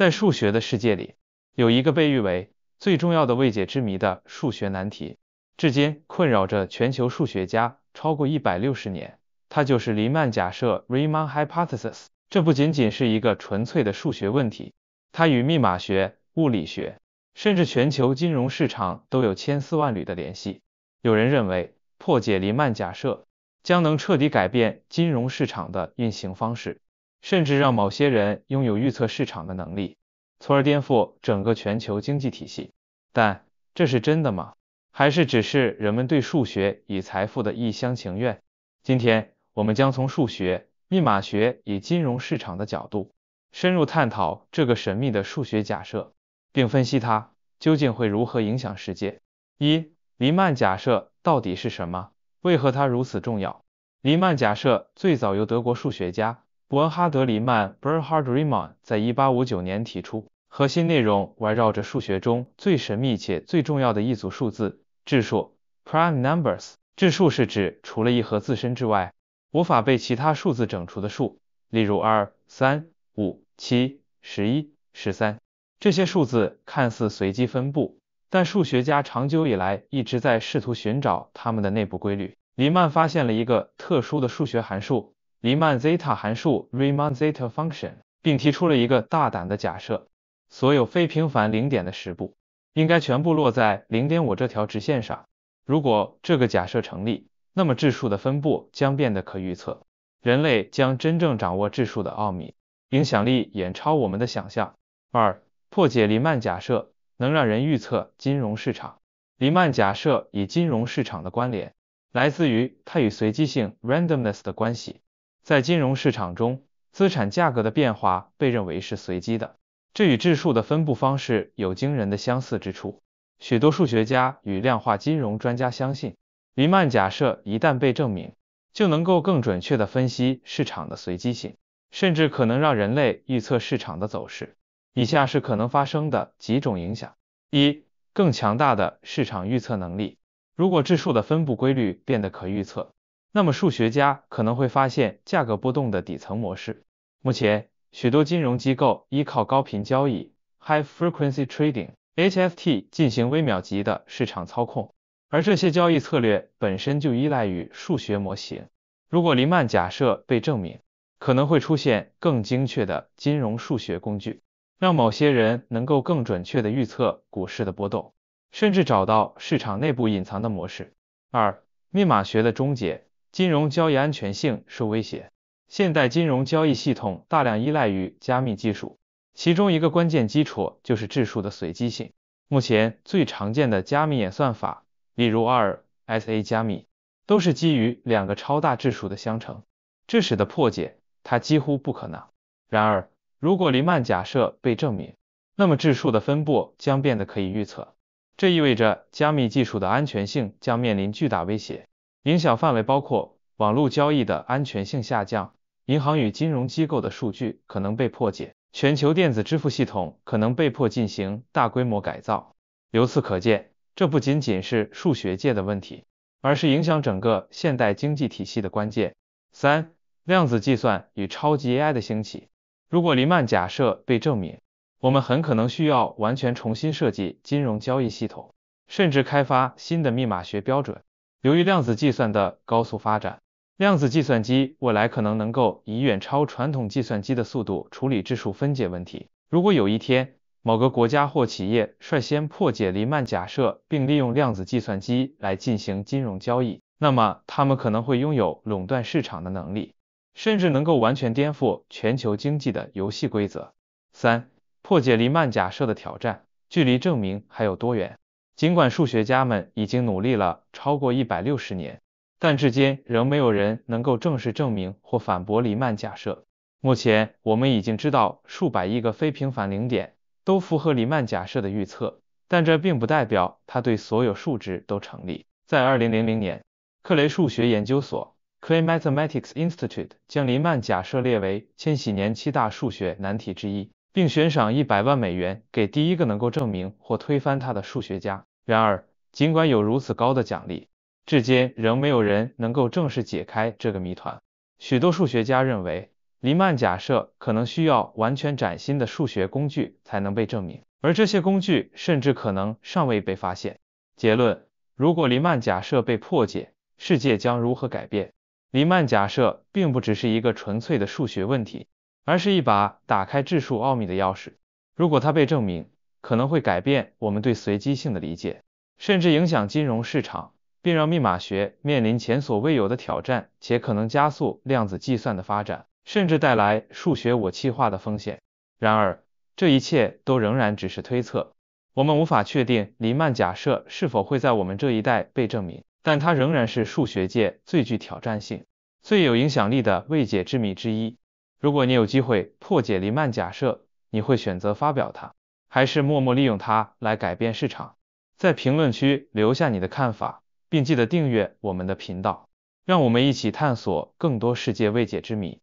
在数学的世界里，有一个被誉为最重要的未解之谜的数学难题，至今困扰着全球数学家超过一百六十年。它就是黎曼假设 （Riemann Hypothesis）。这不仅仅是一个纯粹的数学问题，它与密码学、物理学，甚至全球金融市场都有千丝万缕的联系。有人认为，破解黎曼假设将能彻底改变金融市场的运行方式。甚至让某些人拥有预测市场的能力，从而颠覆整个全球经济体系。但这是真的吗？还是只是人们对数学与财富的一厢情愿？今天，我们将从数学、密码学与金融市场的角度，深入探讨这个神秘的数学假设，并分析它究竟会如何影响世界。一、黎曼假设到底是什么？为何它如此重要？黎曼假设最早由德国数学家伯恩哈德·黎曼 （Bernhard Riemann） 在1859年提出，核心内容围绕着数学中最神秘且最重要的一组数字——质数 （Prime Numbers）。质数是指除了一和自身之外，无法被其他数字整除的数，例如2、3、5、7、十1 13这些数字看似随机分布，但数学家长久以来一直在试图寻找它们的内部规律。黎曼发现了一个特殊的数学函数。黎曼 zeta 函数，Riemann zeta function，并提出了一个大胆的假设，所有非平凡零点的实部应该全部落在零点五这条直线上。如果这个假设成立，那么质数的分布将变得可预测，人类将真正掌握质数的奥秘，影响力远超我们的想象。二，破解黎曼假设能让人预测金融市场。黎曼假设与金融市场的关联，来自于它与随机性 randomness 的关系。在金融市场中，资产价格的变化被认为是随机的，这与质数的分布方式有惊人的相似之处。许多数学家与量化金融专家相信，黎曼假设一旦被证明，就能够更准确的分析市场的随机性，甚至可能让人类预测市场的走势。以下是可能发生的几种影响：一、更强大的市场预测能力。如果质数的分布规律变得可预测，那么数学家可能会发现价格波动的底层模式。目前，许多金融机构依靠高频交易 （High Frequency Trading, HFT） 进行微秒级的市场操控，而这些交易策略本身就依赖于数学模型。如果黎曼假设被证明，可能会出现更精确的金融数学工具，让某些人能够更准确地预测股市的波动，甚至找到市场内部隐藏的模式。二、密码学的终结。金融交易安全性受威胁。现代金融交易系统大量依赖于加密技术，其中一个关键基础就是质数的随机性。目前最常见的加密演算法，例如 RSA 加密，都是基于两个超大质数的相乘，这使得破解它几乎不可能。然而，如果黎曼假设被证明，那么质数的分布将变得可以预测，这意味着加密技术的安全性将面临巨大威胁。影响范围包括网络交易的安全性下降，银行与金融机构的数据可能被破解，全球电子支付系统可能被迫进行大规模改造。由此可见，这不仅仅是数学界的问题，而是影响整个现代经济体系的关键。三、量子计算与超级 AI 的兴起，如果黎曼假设被证明，我们很可能需要完全重新设计金融交易系统，甚至开发新的密码学标准。由于量子计算的高速发展，量子计算机未来可能能够以远超传统计算机的速度处理质数分解问题。如果有一天，某个国家或企业率先破解黎曼假设，并利用量子计算机来进行金融交易，那么他们可能会拥有垄断市场的能力，甚至能够完全颠覆全球经济的游戏规则。三、破解黎曼假设的挑战，距离证明还有多远？尽管数学家们已经努力了超过一百六十年，但至今仍没有人能够正式证明或反驳黎曼假设。目前我们已经知道数百亿个非平凡零点都符合黎曼假设的预测，但这并不代表它对所有数值都成立。在二零零零年，克雷数学研究所 （Clay Mathematics Institute） 将黎曼假设列为千禧年七大数学难题之一，并悬赏一百万美元给第一个能够证明或推翻它的数学家。然而，尽管有如此高的奖励，至今仍没有人能够正式解开这个谜团。许多数学家认为，黎曼假设可能需要完全崭新的数学工具才能被证明，而这些工具甚至可能尚未被发现。结论：如果黎曼假设被破解，世界将如何改变？黎曼假设并不只是一个纯粹的数学问题，而是一把打开质数奥秘的钥匙。如果它被证明，可能会改变我们对随机性的理解，甚至影响金融市场，并让密码学面临前所未有的挑战，且可能加速量子计算的发展，甚至带来数学武器化的风险。然而，这一切都仍然只是推测，我们无法确定黎曼假设是否会在我们这一代被证明，但它仍然是数学界最具挑战性、最有影响力的未解之谜之一。如果你有机会破解黎曼假设，你会选择发表它？还是默默利用它来改变市场。在评论区留下你的看法，并记得订阅我们的频道，让我们一起探索更多世界未解之谜。